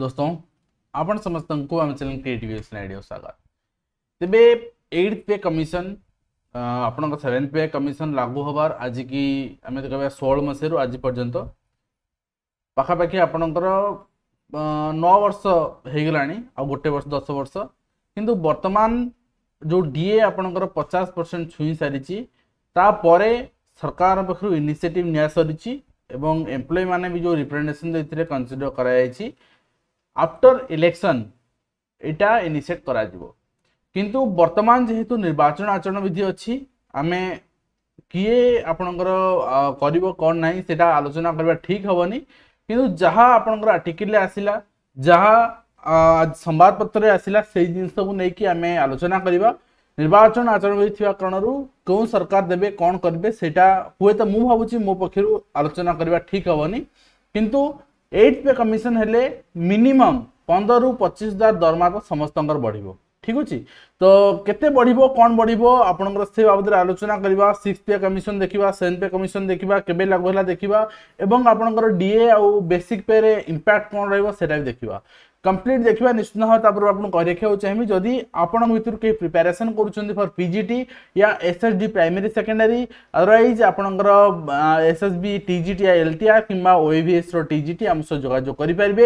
दोस्तों आपण समस्तଙ୍କୁ ଆମ ଚ୍ୟାନେଲ୍ କ୍ରିଏଟିଭ୍ ଆଇଡ଼ିଓ ସ୍ୱାଗତ ତେବେ ଏଇଟ୍ ପେ କମିଶନ ଆପଣଙ୍କ ସେଭେନ୍ ପେ କମିଶନ ଲାଗୁ ହେବାର ଆଜିକି ଆମେ କହିବା ଷୋହଳ ମସିହାରୁ ଆଜି ପର୍ଯ୍ୟନ୍ତ ପାଖାପାଖି ଆପଣଙ୍କର ନଅ ବର୍ଷ ହେଇଗଲାଣି ଆଉ ଗୋଟେ ବର୍ଷ ଦଶ ବର୍ଷ କିନ୍ତୁ ବର୍ତ୍ତମାନ ଯେଉଁ ଡିଏ ଆପଣଙ୍କର ପଚାଶ ପରସେଣ୍ଟ ଛୁଇଁ ସାରିଛି ତାପରେ ସରକାର ପାଖରୁ ଇନିସିଏଟିଭ୍ ନିଆ ସରିଛି ଏବଂ ଏମ୍ପ୍ଲୟିମାନେ ବି ଯେଉଁ ରିପ୍ରେଜେଣ୍ଟେସନ୍ ଦେଇଥିଲେ କନସିଡର କରାଯାଇଛି আফটর ইলেকশন এটা ইনিସିଏଟ୍ କରାଯିବ କିନ୍ତୁ ବର୍ତ୍ତମାନ ଯେହେତୁ ନିର୍ବାଚନ ଆଚରଣ ବିଧି ଅଛି ଆମେ କିଏ ଆପଣଙ୍କର କରିବ କ'ଣ ନାହିଁ ସେଇଟା ଆଲୋଚନା କରିବା ଠିକ୍ ହେବନି କିନ୍ତୁ ଯାହା ଆପଣଙ୍କର ଆର୍ଟିକିଲରେ ଆସିଲା ଯାହା ସମ୍ବାଦପତ୍ରରେ ଆସିଲା ସେଇ ଜିନିଷକୁ ନେଇକି ଆମେ ଆଲୋଚନା କରିବା ନିର୍ବାଚନ ଆଚରଣ ବିଧି ଥିବା କାରଣରୁ କେଉଁ ସରକାର ଦେବେ କ'ଣ କରିବେ ସେଇଟା ହୁଏତ ମୁଁ ଭାବୁଛି ମୋ ପକ୍ଷରୁ ଆଲୋଚନା କରିବା ଠିକ୍ ହେବନି କିନ୍ତୁ ଏଇଟ୍ ପେ କମିଶନ୍ ହେଲେ ମିନିମମ୍ ପନ୍ଦରରୁ ପଚିଶ ହଜାର ଦରମା ତ ସମସ୍ତଙ୍କର ବଢ଼ିବ ଠିକ୍ ଅଛି ତ କେତେ ବଢ଼ିବ କ'ଣ ବଢ଼ିବ ଆପଣଙ୍କର ସେ ବାବଦରେ ଆଲୋଚନା କରିବା ସିକ୍ସ ପେ କମିଶନ୍ ଦେଖିବା ସେଭେନ୍ ପେ କମିଶନ୍ ଦେଖିବା କେବେ ଲାଗୁ ହେଲା ଦେଖିବା ଏବଂ ଆପଣଙ୍କର ଡିଏ ଆଉ ବେସିକ୍ ପେରେ ଇମ୍ପାକ୍ଟ କ'ଣ ରହିବ ସେଇଟା ବି ଦେଖିବା কমপ্লিট দেখবা নিশ্চিত ভাবে তাপরে আপনার কই রাখা চাহিমি যদি আপনার ভিতর কে প্রিপারেসন করছেন ফর পিজিটি ইয়া এসএসডি প্রাইমারি সেকেন্ডারি অদরওয়াইজ আপনার এসএসবি টিজিটি ইয়া এলটিআর কিংবা ওএভিএস টিজিটি আমার সহ যোগাযোগ করে পারবে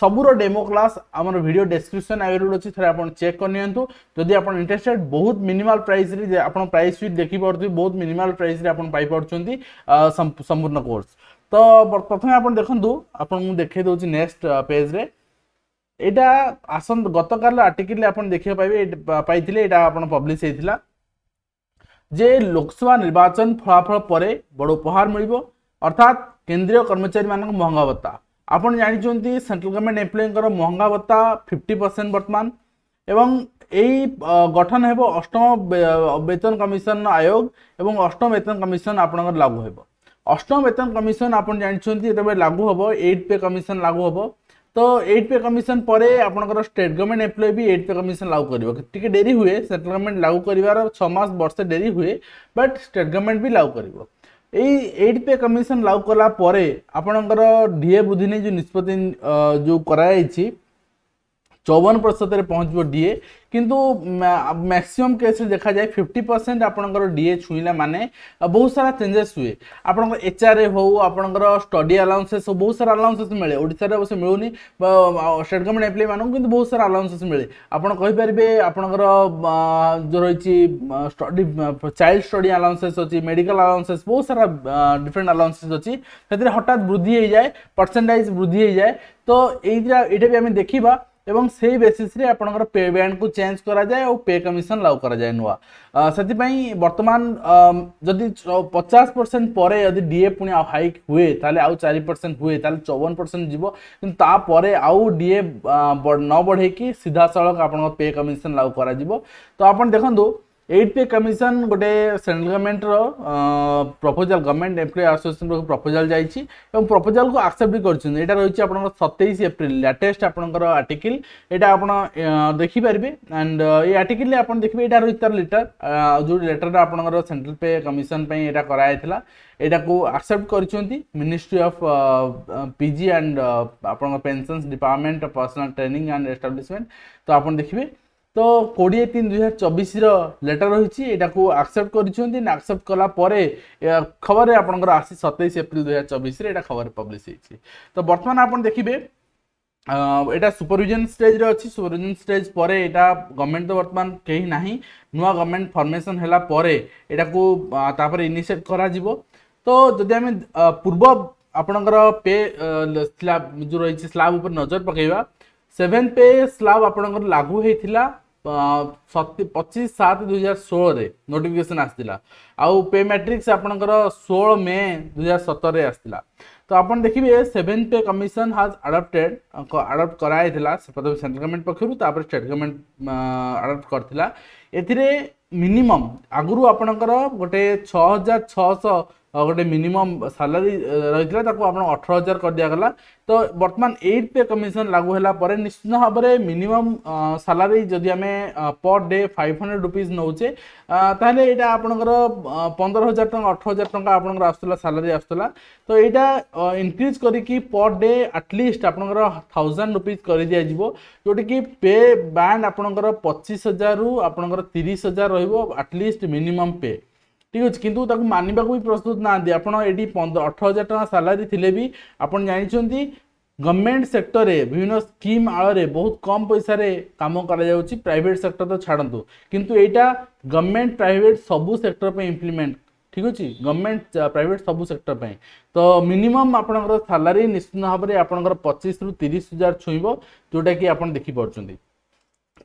সবুর ডেমো ক্লাস আমার ভিডিও ডেসক্রিপশন আভেলেবল অছি থাকে আপনার চেক করে নিয়ন্তু যদি আপনার ইন্টারেস্টেড বহুত মিনিমাল প্রাইসরে আপনার প্রাইস বি দেখিপারুথি বহুত মিনিমাল প্রাইসরে আপনার পাইপারুচ্ছেন সম্পূর্ণ কোর্স তো প্রথমে আপনার দেখুন আপনার দেখে দেছি নেক্সট পেজ্রে ଏଇଟା ଆସନ୍ତା ଗତକାଲିର ଆର୍ଟିକିଲରେ ଆପଣ ଦେଖିବାକୁ ପାଇବେ ପାଇଥିଲେ ଏଇଟା ଆପଣ ପବ୍ଲିଶ ହେଇଥିଲା ଯେ ଲୋକସଭା ନିର୍ବାଚନ ଫଳାଫଳ ପରେ ବଡ଼ ଉପହାର ମିଳିବ ଅର୍ଥାତ୍ କେନ୍ଦ୍ରୀୟ କର୍ମଚାରୀମାନଙ୍କ ମହଙ୍ଗା ଭତ୍ତା ଆପଣ ଜାଣିଛନ୍ତି ସେଣ୍ଟ୍ରାଲ ଗଭର୍ଣ୍ଣମେଣ୍ଟ ଏମ୍ପ୍ଲୟଙ୍କର ମହଙ୍ଗା ଭତ୍ତା ଫିଫ୍ଟି ପରସେଣ୍ଟ ବର୍ତ୍ତମାନ ଏବଂ ଏହି ଗଠନ ହେବ ଅଷ୍ଟମ ବେତନ କମିଶନ ଆୟୋଗ ଏବଂ ଅଷ୍ଟମ ବେତନ କମିଶନ ଆପଣଙ୍କର ଲାଗୁ ହେବ ଅଷ୍ଟମ ବେତନ କମିଶନ ଆପଣ ଜାଣିଛନ୍ତି ଯେତେବେଳେ ଲାଗୁ ହେବ ଏଇଟ୍ ପେ କମିଶନ ଲାଗୁ ହେବ তো এইট পে কমিশন পরে আপনার স্টেট গভর্নমেন্ট এমপ্লয়ি বি এইট পে কমিশন লাগু করব টিকে ডেরি হুয়ে সেন্ট্রাল গভর্নমেন্ট লাগু করবার ছমাস বর্ষে ডেরি হুয়ে বাট স্টেট গভর্নমেন্ট বি লাগু করব এই এইট পে কমিশন লাগু কলা পরে আপনার ডিএ বৃদ্ধি নিয়ে যে নিষ্পতি যে করা চৌবন प्रतिशत পৌঁছব ডিএ কিন্তু ম্যাক্সিমম কেসে দেখা যায় ফিফটি পরসেন্ট আপনার ডিএ ছুঁলা মানে বহু সারা চেঞ্জেস হুয়ে আপনার এচআরএ হো আপনার স্টডি আলাউন্সেস বহু সারা আলাউন্সেস মিলে ওড়শার অবশ্য মিলুনি স্টেট গভর্নমেন্ট এমপ্লয়ি মানুষ কিন্তু বহু সারা আলাউন্সেস মিলে আপনার কইপারে আপনার যে রয়েছে স্টডি চাইল্ড স্টডি আলাউন্সেস অ মেডিকাল আলাউন্সেস বহু সারা ডিফরেন্ট আলাউন্সেস অছি সেতরে হঠাৎ বৃদ্ধি হয়ে যায় পরসেন্টেজ বৃদ্ধি হয়ে যায় তো এইটা এটা বি আমি দেখিবা এবং সেই বেসিসে আপনার পে ব্যান্ডকু চেঞ্জ করা যায় ও পে কমিশন লাউ করা যায় নূয়া সেপাই বর্তমান যদি পচাশ পরসেন্ট পরে যদি ডিএ পুঁ হাইক হুয়ে তাহলে আউ চারি পরসেন্ট হুয়ে তাহলে চৌবন পরসেন্ট যাব কিন্তু তাপরে আউ ডিএ ন বড়াইকি সিধাসলখ আপনার পে কমিশন লাউ করা তো আপনার দেখুন এইট ପେ କମିଶନ ଗୋଟେ ସେଣ୍ଟ୍ରାଲ ଗଭର୍ଣ୍ଣମେଣ୍ଟର ପ୍ରପୋଜାଲ ଗଭର୍ଣ୍ଣମେଣ୍ଟ ଏମ୍ପ୍ଲୟ ଆସୋସିଏସନର ପ୍ରପୋଜାଲ ଯାଇଛି ଏବଂ ପ୍ରପୋଜାଲକୁ ଆକ୍ସେପ୍ଟ ବି କରିଛନ୍ତି ଏଇଟା ରହିଛି ଆପଣଙ୍କର ସତେଇଶ ଏପ୍ରିଲ ଲାଟେଷ୍ଟ ଆପଣଙ୍କର ଆର୍ଟିକିଲ ଏଇଟା ଆପଣ ଦେଖିପାରିବେ ଆଣ୍ଡ ଏଇ ଆର୍ଟିକିଲରେ ଆପଣ ଦେଖିବେ ଏଇଟା ରହିଛି ତାର ଲେଟର ଯେଉଁ ଲେଟରଟା ଆପଣଙ୍କର ସେଣ୍ଟ୍ରାଲ ପେ କମିଶନ ପାଇଁ ଏଇଟା କରାଯାଇଥିଲା ଏଇଟାକୁ ଆକ୍ସେପ୍ଟ କରିଛନ୍ତି ମିନିଷ୍ଟ୍ରି ଅଫ୍ ପିଜି ଆଣ୍ଡ ଆପଣଙ୍କ pensions department personnel training and establishment ତ ଆପଣ ଦେଖିବେ তো কোড়িয়ে তিন দুই হাজার চবিশর লেটর রয়েছে এটাকে আকসেপ্ট করছেন আকসেপ্ট কলাপরে খবরে আপনার আসি সতেইশ এপ্রিল দুই হাজার চবিশে এটা খবরে পব্লিশ হয়েছে তো বর্তমানে আপনার দেখবে এটা সুপরভিজন স্টেজরে অছি সুপরভিজন স্টেজ পরে এটা গভর্নমেন্ট তো বর্তমান কেহি না নূয়া গভর্নমেন্ট ফর্মেসন হেলা পরে এটাকু তাপরে ইনিসিয়েট করা যাব তো যদি আমি পূর্ব আপনার পে স্ল্যাব যে রয়েছে স্ল্যাব উপরে নজর পকাইবা সেভেন পে স্ল্যাব আপনার লাগু হয়েছিল ଶକ୍ତି ପଚିଶ ସାତ ଦୁଇହଜାର ଷୋହଳରେ ନୋଟିଫିକେସନ୍ ଆସିଥିଲା ଆଉ ପେ ମ୍ୟାଟ୍ରିକ୍ସ ଆପଣଙ୍କର ଷୋହଳ ମେ ଦୁଇହଜାର ସତରରେ ଆସିଥିଲା ତ ଆପଣ ଦେଖିବେ seven pay commission has adopted adopt କରାଯାଇଥିଲା ପ୍ରଥମେ ସେଣ୍ଟ୍ରାଲ ଗଭର୍ଣ୍ଣମେଣ୍ଟ ପକ୍ଷରୁ ତାପରେ ଷ୍ଟେଟ୍ ଗଭର୍ଣ୍ଣମେଣ୍ଟ ଆଡ଼ପ୍ଟ କରିଥିଲା ଏଥିରେ ମିନିମମ୍ ଆଗରୁ ଆପଣଙ୍କର ଗୋଟେ ଛଅ ହଜାର ଛଅଶହ ଗୋଟେ ମିନିମମ୍ ସାଲାରୀ ରହିଥିଲା ତାକୁ ଆପଣ ଅଠର ହଜାର କରିଦିଆଗଲା ତ ବର୍ତ୍ତମାନ ଏଇଟ୍ ପେ କମିଶନ ଲାଗୁ ହେଲା ପରେ ନିଶ୍ଚିତ ଭାବରେ ମିନିମମ୍ ସାଲାରୀ ଯଦି ଆମେ per day five hundred rupees ନେଉଛେ ତାହେଲେ ଏଇଟା ଆପଣଙ୍କର ପନ୍ଦର ହଜାର ଟଙ୍କା ଅଠର ହଜାର ଟଙ୍କା ଆପଣଙ୍କର ଆସୁଥିଲା ସାଲାରୀ ଆସୁଥିଲା ତ ଏଇଟା ଇନକ୍ରିଜ୍ କରିକି ପର୍ ଡେ ଆଟଲିଷ୍ଟ ଆପଣଙ୍କର ଥାଉଜେଣ୍ଡ ରୁପିଜ୍ କରିଦିଆଯିବ ଯେଉଁଟାକି ପେ ବ୍ୟାଣ୍ଡ ଆପଣଙ୍କର ପଚିଶ ହଜାରରୁ ଆପଣଙ୍କର ତିରିଶ ହଜାର ରହିବ ଆଟଲିଷ୍ଟ ମିନିମମ୍ ପେ ঠিক আছে কিন্তু তাকে মানবাকে বি প্রস্তুত না আপনার এটি অঠর হাজার টাকা সালারি লে বি আপনার জাঁচান গভর্নমেন্ট সেক্টরে বিভিন্ন স্কিম আড়ে বহু কম পয়সার কাম করা যাচ্ছে প্রাইভেট সেক্টর তো ছাড়ত কিন্তু এইটা গভর্নমেন্ট প্রাইভেট সবু সেক্টর ইমপ্লিমেন্ট ঠিক আছে গভর্নমেন্ট প্রাইভেট সবু সেক্টর তো মিনিমম আপনার স্যালারি নিশ্চিত ভাবে আপনার পঁচিশ রু তিরিশ হাজার ছুঁব যেটা কি আপনার দেখিপার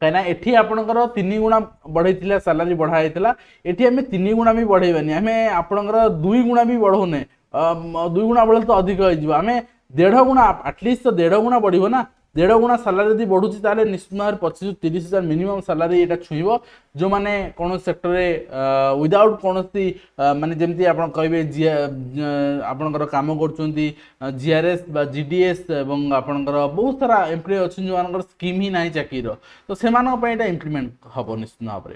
କାହିଁକିନା ଏଠି ଆପଣଙ୍କର ତିନି ଗୁଣା ବଢ଼େଇଥିଲା ସାଲାରୀ ବଢ଼ା ହେଇଥିଲା ଏଠି ଆମେ ତିନି ଗୁଣା ବି ବଢ଼େଇବାନି ଆମେ ଆପଣଙ୍କର ଦୁଇ ଗୁଣା ବି ବଢ଼ଉନେ ଦୁଇ ଗୁଣା ବେଳେ ତ ଅଧିକ ହେଇଯିବ ଆମେ ଦେଢ଼ ଗୁଣା ଆଟଲିଷ୍ଟ ତ ଦେଢ଼ ଗୁଣା ବଢ଼ିବ ନା দেড় গুণা স্যালারি যদি বড়ুছি তাহলে নিশ্চিত ভাবে পঁচিশ তিরিশ হাজার মিনিমম স্যালারি এটা ছুইব ଯେଉଁମାନେ କୌଣସି ସେକ୍ଟରରେ ୱିଦାଉଟ୍ କୌଣସି ମାନେ ଯେମିତି ଆପଣ କହିବେ ଆପଣଙ୍କର କାମ କରୁଛନ୍ତି ଜିଆର୍ଏସ୍ ବା ଜି ଡି ଏସ୍ ଏବଂ ଆପଣଙ୍କର ବହୁତ ସାରା ଏମ୍ପ୍ଲୟ ଅଛନ୍ତି ଯେଉଁମାନଙ୍କର ସ୍କିମ୍ ହିଁ ନାହିଁ ଚାକିରିର ତ ସେମାନଙ୍କ ପାଇଁ ଏଇଟା ଇମ୍ପ୍ଲିମେଣ୍ଟ ହେବ ନିଶ୍ଚିତ ଭାବରେ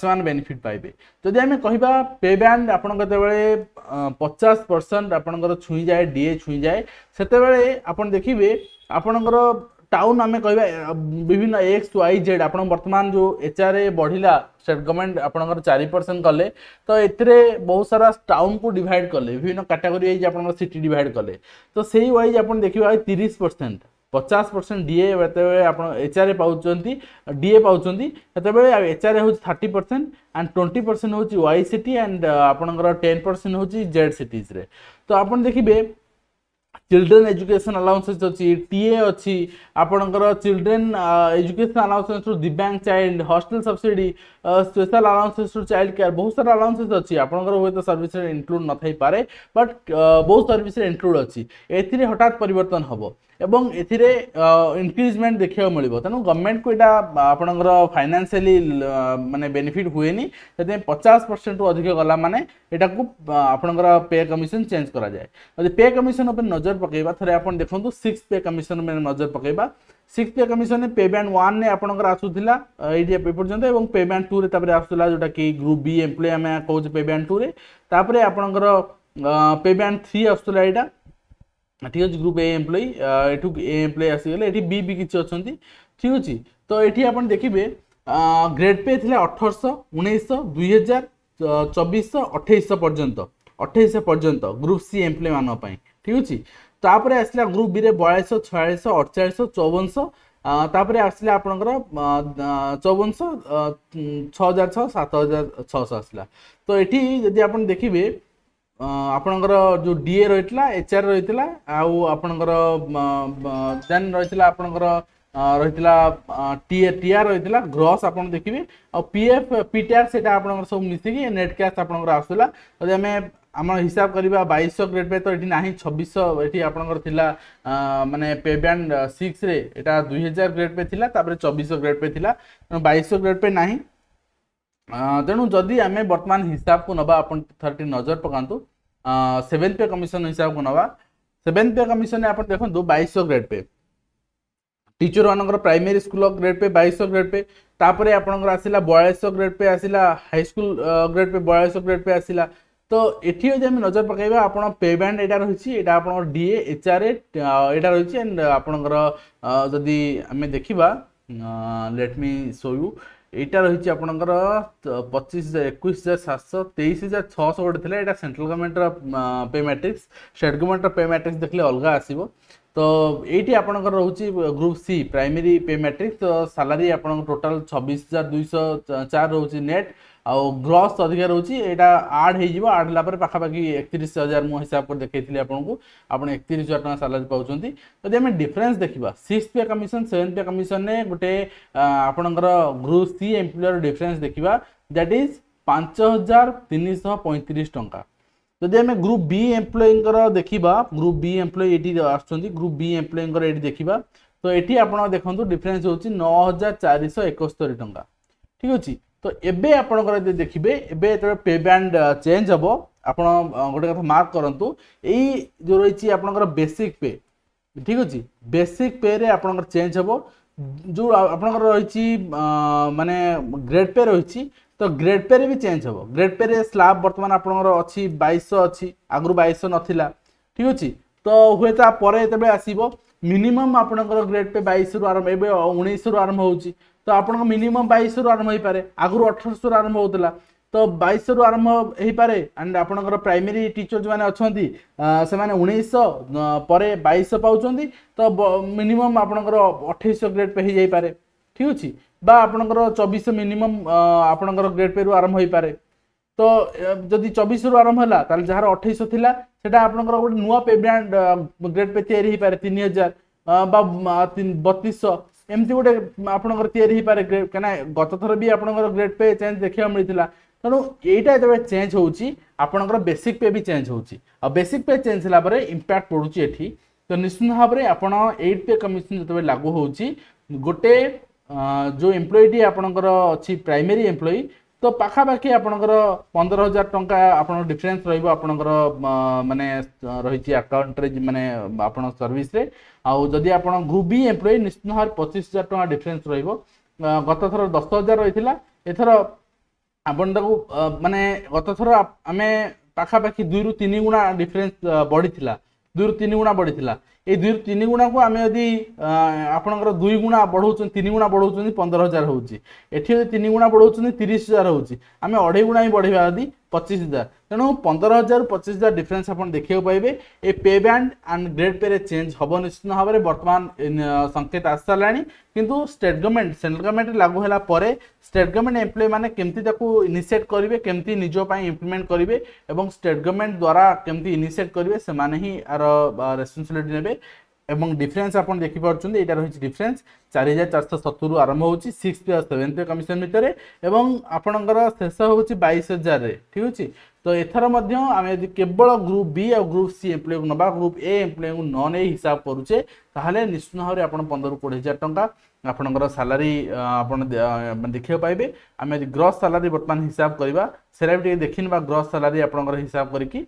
ସେମାନେ ବେନିଫିଟ୍ ପାଇବେ ଯଦି ଆମେ କହିବା ପେ ବ୍ୟାଣ୍ଡ ଆପଣ ଯେତେବେଳେ ପଚାଶ ପରସେଣ୍ଟ ଆପଣଙ୍କର ଛୁଇଁଯାଏ ଡିଏ ଛୁଇଁଯାଏ ସେତେବେଳେ ଆପଣ ଦେଖିବେ ଆପଣଙ୍କର ଟାଉନ୍ ଆମେ କହିବା ବିଭିନ୍ନ ଏକ୍ସ ୱାଇ ଜେଡ୍ ଆପଣ ବର୍ତ୍ତମାନ ଯେଉଁ ଏଚ୍ ଆର୍ ଏ ବଢ଼ିଲା ଷ୍ଟେଟ୍ ଗଭର୍ଣ୍ଣମେଣ୍ଟ ଆପଣଙ୍କର ଚାରି ପରସେଣ୍ଟ କଲେ ତ ଏଥିରେ ବହୁତ ସାରା ଟାଉନ୍କୁ ଡିଭାଇଡ଼ କଲେ ବିଭିନ୍ନ କାଟାଗୋରୀ ୱାଇଜ୍ ଆପଣଙ୍କର ସିଟି ଡିଭାଇଡ଼ କଲେ ତ ସେଇ ୱାଇଜ୍ ଆପଣ ଦେଖିବା ତିରିଶ ପରସେଣ୍ଟ ପଚାଶ ପରସେଣ୍ଟ ଡିଏ ଯେତେବେଳେ ଆପଣ ଏଚ୍ ଆର୍ ଏ ପାଉଛନ୍ତି ଡିଏ ପାଉଛନ୍ତି ସେତେବେଳେ ଏଚ୍ ଆର୍ ଏ ହେଉଛି thirty percent and twenty percent ହେଉଛି ୱାଇ ସିଟି ଆଣ୍ଡ ଆପଣଙ୍କର ଟେନ୍ ପରସେଣ୍ଟ ହେଉଛି ଜେଡ୍ ସିଟିଜ୍ରେ ତ ଆପଣ ଦେଖିବେ ଚିଲଡ୍ରେନ୍ ଏଜୁକେସନ୍ ଆଲାଉନ୍ସେସ୍ ଅଛି ଟିଏ ଅଛି ଆପଣଙ୍କର ଚିଲଡ୍ରେନ୍ ଏଜୁକେସନ୍ ଆଲାଉନ୍ସେସ୍ରୁ ଦିବ୍ୟାଙ୍ଗ ଚାଇଲ୍ଡ ହଷ୍ଟେଲ୍ ସବସିଡ଼ି ସ୍ପେଶାଲ୍ ଆଲାଉନ୍ସେସ୍ରୁ ଚାଇଲ୍ଡ କେୟାର ବହୁତ ସାରା ଆଲାଉନ୍ସେସ୍ ଅଛି ଆପଣଙ୍କର ହୁଏତ ସର୍ଭିସରେ ଇନକ୍ଲୁଡ୍ ନଥାଇପାରେ ବଟ୍ ବହୁତ ସର୍ଭିସରେ ଇନକ୍ଲୁଡ୍ ଅଛି ଏଥିରେ ହଠାତ୍ ପରିବର୍ତ୍ତନ ହେବ ଏବଂ ଏଥିରେ ଇନକ୍ରିଜମେଣ୍ଟ ଦେଖିବାକୁ ମିଳିବ ତେଣୁ ଗଭର୍ଣ୍ଣମେଣ୍ଟକୁ ଏଇଟା ଆପଣଙ୍କର ଫାଇନାନ୍ସିଆଲି ମାନେ ବେନିଫିଟ୍ ହୁଏନି ସେଥିପାଇଁ ପଚାଶ ପରସେଣ୍ଟରୁ ଅଧିକ ଗଲା ମାନେ ଏଇଟାକୁ ଆପଣଙ୍କର ପେ କମିଶନ ଚେଞ୍ଜ କରାଯାଏ ଯଦି ପେ କମିଶନ ଉପରେ ନଜର पकेଇବା ଥରେ ଆପଣ ଦେଖନ୍ତୁ ସିକ୍ସ ପେ କମିଶନ ଉପରେ ନଜର ପକେଇବା ସିକ୍ସ ପେ କମିଶନରେ ପେ ବ୍ୟାଣ୍ଡ ୱାନ୍ରେ ଆପଣଙ୍କର ଆସୁଥିଲା ଏଇଠି ଏପର୍ଯ୍ୟନ୍ତ ଏବଂ ପେ ବ୍ୟାଣ୍ଡ ଟୁରେ ତାପରେ ଆସୁଥିଲା ଯେଉଁଟାକି ଗ୍ରୁପ୍ ବି ଏମ୍ପ୍ଲୟ ଆମେ କହୁଛେ ପେ ବ୍ୟାଣ୍ଡ ଟୁରେ ତାପରେ ଆପଣଙ୍କର ପେ ବ୍ୟାଣ୍ଡ ଥ୍ରୀ ଆସୁଥିଲା ଏଇଟା ঠিক আছে গ্রুপ এ এমপ্লয়ি এটু এ এমপ্লয়ি আসিগলে এটি বি বি কিছু অনেক ঠিক আছে তো এটি আপনার দেখবে গ্রেড পে লা অঠরশো উনিশশো দুই হাজার চবিশশো অঠেইশশো পর্যন্ত অঠেইশশো পর্যন্ত গ্রুপ সি এমপ্লয়ি মানুষ ঠিক আছে ତାପରେ ଆସିଲା ଗ୍ରୁପ୍ ବିରେ ବୟାଳିଶହ ଛୟାଳିଶହ ଅଠଚାଳିଶହ ଚଉବନଶହ ତାପରେ ଆସିଲା ଆପଣଙ୍କର ଚଉବନଶହ ଛଅ ହଜାର ଛଅ ସାତ ହଜାର ଛଅଶହ ଆସିଲା ତ ଏଠି ଯଦି ଆପଣ ଦେଖିବେ ଆପଣଙ୍କର ଯେଉଁ ଡିଏ ରହିଥିଲା ଏଚ୍ଆର୍ ରହିଥିଲା ଆଉ ଆପଣଙ୍କର ଦେନ୍ ରହିଥିଲା ଆପଣଙ୍କର ରହିଥିଲା ଟିଆର୍ ରହିଥିଲା ଗ୍ରସ୍ ଆପଣ ଦେଖିବେ ଆଉ ପି ଏଫ୍ ପିଟିଆର୍ ସେଇଟା ଆପଣଙ୍କର ସବୁ ମିଶିକି ନେଟ୍ କ୍ୟାସ୍ ଆପଣଙ୍କର ଆସୁଥିଲା ଯଦି ଆମେ आम हिसाब करवा बैश ग्रेड पे तो ये ना छबिश ये आपंकर मानने पे बैंड सिक्स यहाँ दुई हजार ग्रेड पे थी तापर चबिश ग्रेड पे थी तेणु ग्रेड पे ना तेणु जदि आम बर्तमान हिसाब को ना आप थर्टी नजर पकातु सेवेन्थ पे कमिशन हिसाब को ना सेवेन्थ पे कमिशन आप देखो बैश ग्रेड पे टीचर मानकर primary school grade pay base grade pay तापर आपंकर आसला बयालीस ग्रेड पे आसला हाई स्कूल ग्रेड पे बयालीस ग्रेड पे आसला তো এটি যদি আমি নজর পকাইবা আপনার পে ব্যান্ড এটা রয়েছে এটা আপনার ডিএ এচআরএ এটা রয়েছে আন্ড আপনার যদি আমি দেখিবা লেট মি শো ইউ এইটা রয়েছে আপনার পঁচিশ হাজার একুশ হাজার সাতশো তেইশ হাজার ছশো গোটে লা এটা সেন্ট্রাল গভর্নমেন্টর পে ম্যাট্রিক্স ଷ୍ଟେଟ୍ ଗଭର୍ଣ୍ଣମେଣ୍ଟର ପେ ମ୍ୟାଟ୍ରିକ୍ସ ଦେଖିଲେ ଅଲଗା ଆସିବ ତ ଏଇଠି ଆପଣଙ୍କର ରହୁଛି group C primary pay matrix ତ ସାଲାରୀ ଆପଣଙ୍କ ଟୋଟାଲ୍ ଛବିଶ ହଜାର ଦୁଇଶହ ଚାରି ରହୁଛି ନେଟ୍ आ ग्लस अधिक यहाँ आड हो आड है पाखापाखि एक हजार मो हिसाब कर देखे थी आपको आप एक हजार टाँग सालरी पाँच जदि आम डिफरेन्स देखा सिक्स पे कमिशन सेवेन पे कमिशन में गोटे आपणकर ग्रुप सी एम्प्लयर डिफरेन्स देखा दैट इज पांच हजार तीन शह पैंतीस टाँग जदि आम ग्रुप बी एम्प्लयी देखा ग्रुप बी एम्प्लयी ये ग्रुप बी एम्प्लयी ये देखा तो ये आप देखते डिफरेन्स हो नौ हजार चार शह एकस्तरी टाँग ठीक अच्छे তো এবে আপনার যদি দেখবে এবে যেত পে ব্যান্ড চেঞ্জ হব আপনার গোটে কথা মার্ক করতু এই যে রয়েছে আপনার বেসিক পে ঠিক আছে বেসিক পে রে আপনার চেঞ্জ হব যে আপনার রয়েছে মানে গ্রেড পে রয়েছে তো গ্রেড পে রে বি চেঞ্জ হব গ্রেড পে রে স্লাব বর্তমান আপনার অছি বাইশ অছি আগর বাইশ নথিলা ঠিক আছে তো হুয়ে তাপরে যেতবে আসব মিনিমম আপনার গ্রেড পে বাইশ রু আরম্ভ এবে উনিশ রু আরম্ভ হচ্ছে ତ ଆପଣଙ୍କ ମିନିମମ୍ ବାଇଶରୁ ଆରମ୍ଭ ହେଇପାରେ ଆଗରୁ ଅଠରଶହରୁ ଆରମ୍ଭ ହେଉଥିଲା ତ ବାଇଶରୁ ଆରମ୍ଭ ହେଇପାରେ ଆଣ୍ଡ ଆପଣଙ୍କର ପ୍ରାଇମେରୀ ଟିଚର ଯେଉଁମାନେ ଅଛନ୍ତି ସେମାନେ ଉଣେଇଶହ ପରେ ବାଇଶହ ପାଉଛନ୍ତି ତ ମିନିମମ୍ ଆପଣଙ୍କର ଅଠେଇଶହ ଗ୍ରେଡ୍ ପେ ହେଇଯାଇପାରେ ଠିକ୍ ଅଛି ବା ଆପଣଙ୍କର ଚବିଶ ମିନିମମ୍ ଆପଣଙ୍କର ଗ୍ରେଡ୍ ପେରୁ ଆରମ୍ଭ ହେଇପାରେ ତ ଯଦି ଚବିଶରୁ ଆରମ୍ଭ ହେଲା ତାହେଲେ ଯାହାର ଅଠେଇଶହ ଥିଲା ସେଟା ଆପଣଙ୍କର ଗୋଟେ ନୂଆ ପେ ବ୍ରାଣ୍ଡ ଗ୍ରେଡ୍ ପେ ତିଆରି ହେଇପାରେ ତିନି ହଜାର বা বত্রিশশো ଏମିତି ଗୋଟେ ଆପଣଙ୍କର ତିଆରି ହେଇପାରେ ଗ୍ରେଡ୍ କାହିଁକିନା ଗତ ଥର ବି ଆପଣଙ୍କର ଗ୍ରେଡ୍ ପେ ଚେଞ୍ଜ ଦେଖିବାକୁ ମିଳିଥିଲା ତେଣୁ ଏଇଟା ଯେତେବେଳେ ଚେଞ୍ଜ ହେଉଛି ଆପଣଙ୍କର ବେସିକ୍ ପେ ବି ଚେଞ୍ଜ ହେଉଛି ଆଉ ବେସିକ୍ ପେ ଚେଞ୍ଜ ହେଲା ପରେ ଇମ୍ପାକ୍ଟ ପଡ଼ୁଛି ଏଠି ତ ନିଶ୍ଚିତ ଭାବରେ ଆପଣ ଏଇଟ୍ ପେ କମିଶନ ଯେତେବେଳେ ଲାଗୁ ହେଉଛି ଗୋଟେ ଯେଉଁ ଏମ୍ପ୍ଲୟିଟି ଆପଣଙ୍କର ଅଛି ପ୍ରାଇମେରୀ ଏମ୍ପ୍ଲୟି তো পাখাপাখি আপনার পনেরো হাজার টঙ্কা আপনার ডিফরেন্স রহব আপনার মানে রয়েছে আকাউন্টরে মানে আপনার সর্ভিসে আদি আপনার গ্রুপি এমপ্লয়ি নিশ্চিত ভাবে পঁচিশ হাজার টঙ্কা ডিফরেন্স রহব গত থর দশ হাজার রয়েছিল এথর ଆପଣ ତାକୁ ମାନେ ଗତ ଥର ଆମେ ପାଖାପାଖି ଦୁଇରୁ ତିନି ଗୁଣା ଡିଫରେନ୍ସ ବଢ଼ିଥିଲା ଦୁଇରୁ ତିନି ଗୁଣା ବଢ଼ିଥିଲା ଏଇ ଦୁଇରୁ ତିନି ଗୁଣାକୁ ଆମେ ଯଦି ଆପଣଙ୍କର ଦୁଇ ଗୁଣା ବଢ଼ଉଛନ୍ତି ତିନି ଗୁଣା ବଢ଼ଉଛନ୍ତି ପନ୍ଦର ହଜାର ହେଉଛି ଏଠି ଯଦି ତିନି ଗୁଣା ବଢ଼ଉଛନ୍ତି ତିରିଶ ହଜାର ହେଉଛି ଆମେ ଅଢ଼େଇ ଗୁଣା ହିଁ ବଢ଼େଇବା ଯଦି ପଚିଶ ହଜାର ତେଣୁ ପନ୍ଦର ହଜାରରୁ ପଚିଶ ହଜାର ଡିଫରେନ୍ସ ଆପଣ ଦେଖିବାକୁ ପାଇବେ ଏ ପେ ବ୍ୟାଣ୍ଡ ଆଣ୍ଡ ଗ୍ରେଡ୍ ପେରେ ଚେଞ୍ଜ ହେବ ନିଶ୍ଚିତ ଭାବରେ ବର୍ତ୍ତମାନ ସଙ୍କେତ ଆସିସାରିଲାଣି କିନ୍ତୁ ଷ୍ଟେଟ୍ ଗଭର୍ଣ୍ଣମେଣ୍ଟ ସେଣ୍ଟ୍ରାଲ ଗଭର୍ଣ୍ଣମେଣ୍ଟ ଲାଗୁ ହେଲା ପରେ ଷ୍ଟେଟ୍ ଗଭର୍ଣ୍ଣମେଣ୍ଟ ଏମ୍ପ୍ଲୟମାନେ କେମିତି ତାକୁ ଇନିସିଏଟ୍ କରିବେ କେମିତି ନିଜ ପାଇଁ ଇମ୍ପ୍ଲିମେଣ୍ଟ କରିବେ ଏବଂ ଷ୍ଟେଟ୍ ଗଭର୍ଣ୍ଣମେଣ୍ଟ ଦ୍ୱାରା କେମିତି ଇନିସିଏଟ୍ କରିବେ ସେମାନେ ହିଁ ଆର ରେସ୍ପନ୍ସିବିଲିଟି ନେବେ এবং ডিফরেন্স আপনার দেখিপারছেন এইটা রয়েছে ডিফরেন্স চারি হাজার চারশো সতুরু আরম্ভ হচ্ছে সিক্স প্লাস সেভেন্থ কমিশন ভিতরে এবং আপনার শেষ হচ্ছে বাইশ হাজার ঠিক আছে ତ ଏଥର ମଧ୍ୟ ଆମେ ଯଦି କେବଳ ଗ୍ରୁପ୍ ବି ଆଉ ଗ୍ରୁପ୍ ସି ଏମ୍ପ୍ଲୟକୁ ନେବା ଗ୍ରୁପ୍ ଏ ଏମ୍ପ୍ଲୟକୁ ନ ନେଇ ହିସାବ କରୁଛେ ତାହେଲେ ନିଶ୍ଚିତ ଭାବରେ ଆପଣ ପନ୍ଦରରୁ କୋଡ଼ିଏ ହଜାର ଟଙ୍କା ଆପଣଙ୍କର ସାଲାରୀ ଆପଣ ଦେଖିବାକୁ ପାଇବେ ଆମେ ଯଦି ଗ୍ରସ୍ ସାଲାରୀ ବର୍ତ୍ତମାନ ହିସାବ କରିବା ସେଟା ବି ଟିକେ ଦେଖିନେବା ଗ୍ରସ୍ ସାଲାରୀ ଆପଣଙ୍କର ହିସାବ କରିକି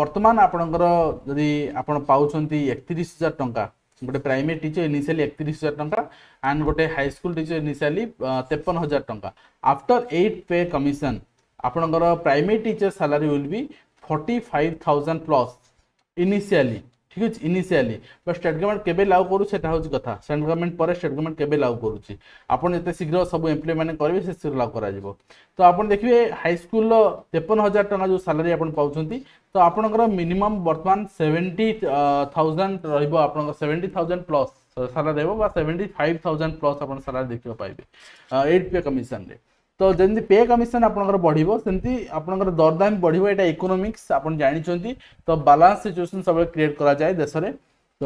ବର୍ତ୍ତମାନ ଆପଣଙ୍କର ଯଦି ଆପଣ ପାଉଛନ୍ତି ଏକତିରିଶ ହଜାର ଟଙ୍କା ଗୋଟେ ପ୍ରାଇମେରୀ ଟିଚର ଇନିସିଆଲି ଏକତିରିଶ ହଜାର ଟଙ୍କା ଆଣ୍ଡ ଗୋଟେ ହାଇସ୍କୁଲ ଟିଚର ଇନିସିଆଲି ତେପନ ହଜାର ଟଙ୍କା ଆଫ୍ଟର ଏଇଟ୍ ପେ କମିଶନ ଆପଣଙ୍କର primary teacher salary will be forty five thousand plus initially ଠିକ୍ ଅଛି ଇନିସିଆଲି ବା ଷ୍ଟେଟ୍ ଗଭର୍ଣ୍ଣମେଣ୍ଟ କେବେ ଲାଉ କରୁ ସେଟା ହେଉଛି କଥା ଷ୍ଟେଟ୍ ଗଭର୍ଣ୍ଣମେଣ୍ଟ ପରେ ଷ୍ଟେଟ୍ ଗଭର୍ଣ୍ଣମେଣ୍ଟ କେବେ ଲାଉ କରୁଛି ଆପଣ ଯେତେ ଶୀଘ୍ର ସବୁ ଏମ୍ପ୍ଲୟମାନେ କରିବେ ସେ ଶୀଘ୍ର ଲାଉ କରାଯିବ ତ ଆପଣ ଦେଖିବେ ହାଇସ୍କୁଲର ତେପନ ହଜାର ଟଙ୍କା ଯେଉଁ ସାଲାରୀ ଆପଣ ପାଉଛନ୍ତି ତ ଆପଣଙ୍କର ମିନିମମ୍ ବର୍ତ୍ତମାନ ସେଭେଣ୍ଟି ଥାଉଜେଣ୍ଡ ରହିବ ଆପଣଙ୍କର ସେଭେଣ୍ଟି ଥାଉଜେଣ୍ଡ ପ୍ଲସ୍ ସାଲାରୀ ରହିବ ବା ସେଭେଣ୍ଟି ଫାଇଭ୍ ଥାଉଜେଣ୍ଡ ପ୍ଲସ୍ ଆପଣ ସାଲାରୀ ଦେଖିବାକୁ ପାଇବେ ଏଇଟ୍ ପେ କମିଶନରେ ତ ଯେମିତି ପେ କମିଶନ ଆପଣଙ୍କର ବଢ଼ିବ ସେମିତି ଆପଣଙ୍କର ଦରଦାମ ବଢ଼ିବ ଏଇଟା ଇକୋନୋମିକ୍ସ ଆପଣ ଜାଣିଛନ୍ତି ତ ବାଲାନ୍ସ ସିଚୁଏସନ୍ ସବୁବେଳେ କ୍ରିଏଟ୍ କରାଯାଏ ଦେଶରେ ତ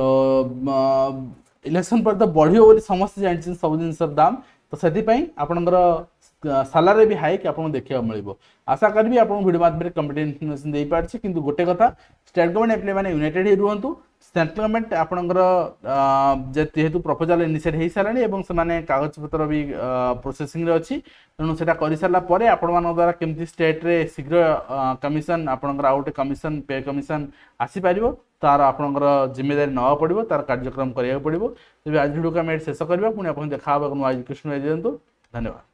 ଇଲେକ୍ସନ୍ ପରେ ତ ବଢ଼ିବ ବୋଲି ସମସ୍ତେ ଜାଣିଛନ୍ତି ସବୁ ଜିନିଷର ଦାମ ତ ସେଥିପାଇଁ ଆପଣଙ୍କର ସାଲାରୀ ବି ହାଇକ୍ ଆପଣଙ୍କୁ ଦେଖିବାକୁ ମିଳିବ ଆଶା କରିବି ଆପଣଙ୍କୁ ଭିଡ଼ିଓ ମାଧ୍ୟମରେ କମ୍ପ୍ଲିଟ୍ ଇନଫର୍ମେସନ୍ ଦେଇପାରିଛି କିନ୍ତୁ ଗୋଟେ କଥା ଷ୍ଟେଟ୍ ଗଭର୍ଣ୍ଣମେଣ୍ଟ ଏମ୍ପ୍ଲୟମାନେ ୟୁନାଇଟେଡ୍ ହେଇ ରୁହନ୍ତୁ ସେଣ୍ଟ୍ରାଲ ଗଭର୍ଣ୍ଣମେଣ୍ଟ ଆପଣଙ୍କର ଯେହେତୁ ପ୍ରପୋଜାଲ୍ ଇନିସିଏଟ୍ ହେଇସାରିଲାଣି ଏବଂ ସେମାନେ କାଗଜପତ୍ର ବି ପ୍ରୋସେସିଂରେ ଅଛି ତେଣୁ ସେଇଟା କରିସାରିଲା ପରେ ଆପଣମାନଙ୍କ ଦ୍ୱାରା କେମିତି ଷ୍ଟେଟ୍ରେ ଶୀଘ୍ର କମିଶନ୍ ଆପଣଙ୍କର ଆଉ ଗୋଟେ କମିଶନ୍ ପେ କମିଶନ୍ ଆସିପାରିବ ତାର ଆପଣଙ୍କର ଜିମ୍ମେଦାରୀ ନେବାକୁ ପଡ଼ିବ ତାର କାର୍ଯ୍ୟକ୍ରମ କରିବାକୁ ପଡ଼ିବ ତେବେ ଆଜି ଭିଡ଼ିଓକୁ ଆମେ ଶେଷ କରିବା ପୁଣି ଆପଣଙ୍କୁ ଦେଖା ହେବାକୁ ନୂଆ ଏଜୁକେସନ୍ ଦିଅନ୍ତୁ ଧନ୍ୟବାଦ